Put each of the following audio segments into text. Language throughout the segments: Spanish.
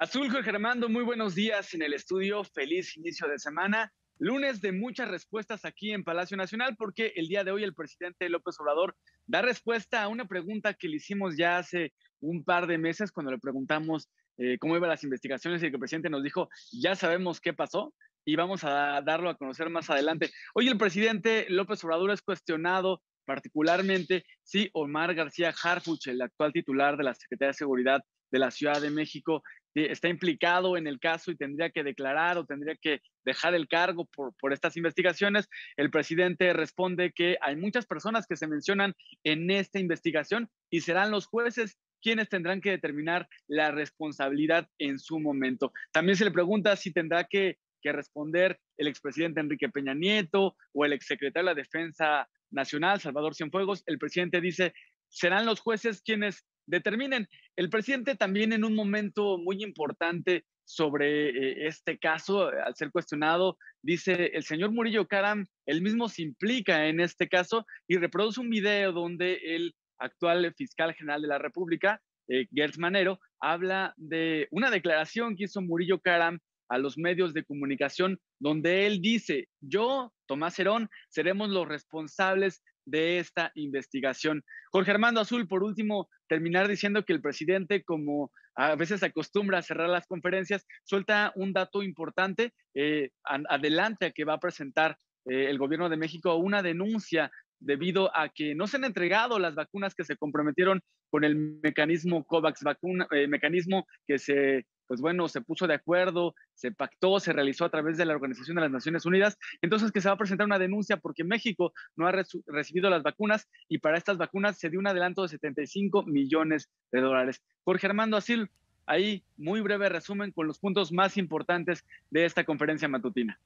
Azul Jorge Germando, muy buenos días en el estudio. Feliz inicio de semana. Lunes de muchas respuestas aquí en Palacio Nacional, porque el día de hoy el presidente López Obrador da respuesta a una pregunta que le hicimos ya hace un par de meses cuando le preguntamos eh, cómo iban las investigaciones y el presidente nos dijo, ya sabemos qué pasó y vamos a darlo a conocer más adelante. Hoy el presidente López Obrador es cuestionado particularmente si Omar García Harfuch, el actual titular de la Secretaría de Seguridad de la Ciudad de México está implicado en el caso y tendría que declarar o tendría que dejar el cargo por, por estas investigaciones. El presidente responde que hay muchas personas que se mencionan en esta investigación y serán los jueces quienes tendrán que determinar la responsabilidad en su momento. También se le pregunta si tendrá que, que responder el expresidente Enrique Peña Nieto o el exsecretario de la Defensa Nacional, Salvador Cienfuegos. El presidente dice, serán los jueces quienes determinen. El presidente también en un momento muy importante sobre eh, este caso, eh, al ser cuestionado, dice el señor Murillo Karam, él mismo se implica en este caso y reproduce un video donde el actual fiscal general de la República, eh, Gertz Manero, habla de una declaración que hizo Murillo Karam a los medios de comunicación, donde él dice, yo, Tomás Herón, seremos los responsables de esta investigación. Jorge Armando Azul, por último, terminar diciendo que el presidente, como a veces acostumbra a cerrar las conferencias, suelta un dato importante, eh, adelante a que va a presentar eh, el gobierno de México una denuncia debido a que no se han entregado las vacunas que se comprometieron con el mecanismo COVAX, vacuna, eh, mecanismo que se pues bueno, se puso de acuerdo, se pactó, se realizó a través de la Organización de las Naciones Unidas. Entonces, que se va a presentar una denuncia porque México no ha recibido las vacunas y para estas vacunas se dio un adelanto de 75 millones de dólares. Jorge Armando Asil, ahí muy breve resumen con los puntos más importantes de esta conferencia matutina.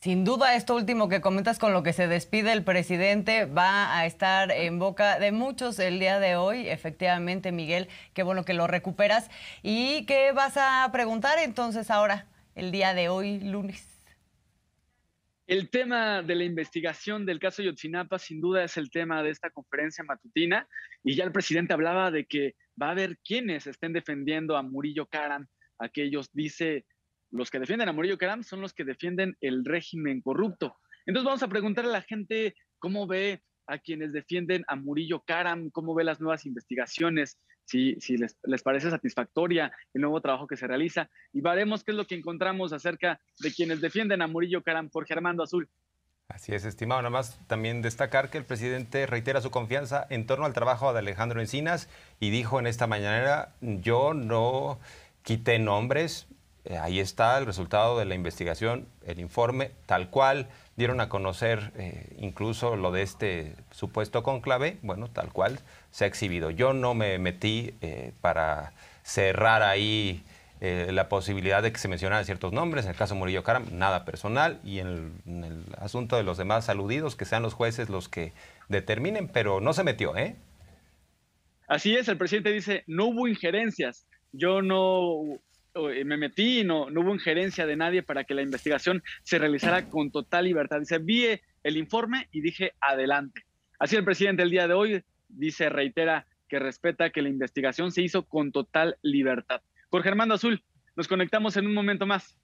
Sin duda, esto último que comentas con lo que se despide el presidente va a estar en boca de muchos el día de hoy. Efectivamente, Miguel, qué bueno que lo recuperas. ¿Y qué vas a preguntar entonces ahora, el día de hoy, lunes? El tema de la investigación del caso Yotzinapa sin duda es el tema de esta conferencia matutina y ya el presidente hablaba de que va a haber quienes estén defendiendo a Murillo Karam, aquellos, dice, los que defienden a Murillo Karam son los que defienden el régimen corrupto. Entonces vamos a preguntar a la gente cómo ve a quienes defienden a Murillo Karam, cómo ve las nuevas investigaciones, si, les, les, parece satisfactoria el nuevo trabajo que se realiza. Y veremos qué es lo que encontramos acerca de quienes defienden a Murillo Karam por Germando Azul. Así es, estimado. Nada más también destacar que el presidente reitera su confianza en torno al trabajo de Alejandro Encinas y dijo en esta mañana yo no quité nombres, eh, ahí está el resultado de la investigación, el informe, tal cual dieron a conocer eh, incluso lo de este supuesto conclave, bueno, tal cual se ha exhibido. Yo no me metí eh, para cerrar ahí la posibilidad de que se mencionaran ciertos nombres, en el caso Murillo Caram, nada personal, y en el, en el asunto de los demás aludidos, que sean los jueces los que determinen, pero no se metió, ¿eh? Así es, el presidente dice, no hubo injerencias, yo no eh, me metí y no, hubo injerencia de nadie para que la investigación se realizara con total libertad. Dice, vi eh, el informe y dije, adelante. Así el presidente el día de hoy dice, reitera que respeta que la investigación se hizo con total libertad. Jorge Armando Azul, nos conectamos en un momento más.